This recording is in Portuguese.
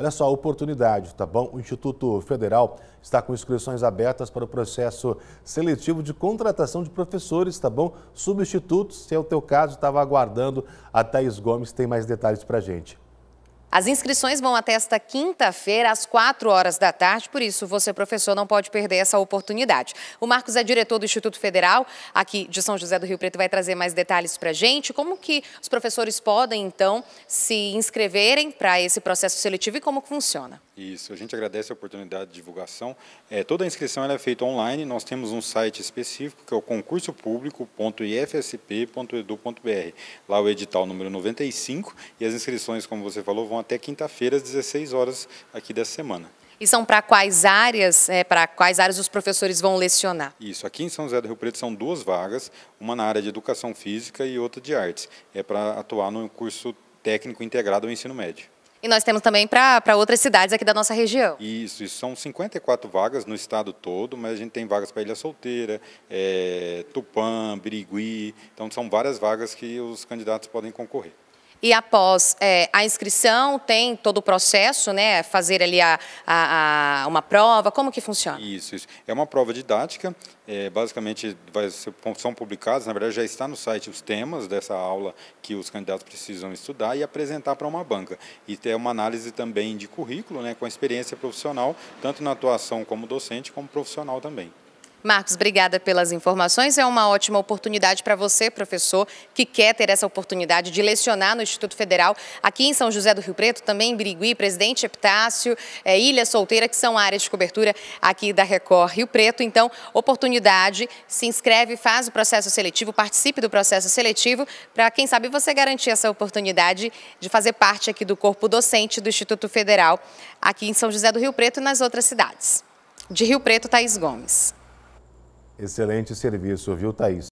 Olha só a oportunidade, tá bom? O Instituto Federal está com inscrições abertas para o processo seletivo de contratação de professores, tá bom? Substitutos, se é o teu caso, estava aguardando. A Thaís Gomes tem mais detalhes para gente. As inscrições vão até esta quinta-feira, às 4 horas da tarde, por isso você, professor, não pode perder essa oportunidade. O Marcos é diretor do Instituto Federal, aqui de São José do Rio Preto, vai trazer mais detalhes para a gente, como que os professores podem, então, se inscreverem para esse processo seletivo e como funciona. Isso, a gente agradece a oportunidade de divulgação. É, toda a inscrição é feita online, nós temos um site específico que é o concursopublico.ifsp.edu.br. Lá o edital número 95 e as inscrições, como você falou, vão até quinta-feira, às 16 horas aqui dessa semana. E são para quais áreas, é, para quais áreas os professores vão lecionar? Isso, aqui em São José do Rio Preto são duas vagas, uma na área de educação física e outra de artes. É para atuar no curso técnico integrado ao ensino médio. E nós temos também para outras cidades aqui da nossa região. Isso, isso, são 54 vagas no estado todo, mas a gente tem vagas para Ilha Solteira, é, Tupã, Birigui, então são várias vagas que os candidatos podem concorrer. E após é, a inscrição, tem todo o processo, né? Fazer ali a, a, a, uma prova, como que funciona? Isso, isso. É uma prova didática, é, basicamente ser, são publicados, na verdade já está no site os temas dessa aula que os candidatos precisam estudar e apresentar para uma banca. E é uma análise também de currículo, né? Com experiência profissional, tanto na atuação como docente, como profissional também. Marcos, obrigada pelas informações. É uma ótima oportunidade para você, professor, que quer ter essa oportunidade de lecionar no Instituto Federal, aqui em São José do Rio Preto, também em Birigui, Presidente Epitácio, é, Ilha Solteira, que são áreas de cobertura aqui da Record Rio Preto. Então, oportunidade, se inscreve, faz o processo seletivo, participe do processo seletivo, para quem sabe você garantir essa oportunidade de fazer parte aqui do corpo docente do Instituto Federal, aqui em São José do Rio Preto e nas outras cidades. De Rio Preto, Thaís Gomes. Excelente serviço, viu, Thaís?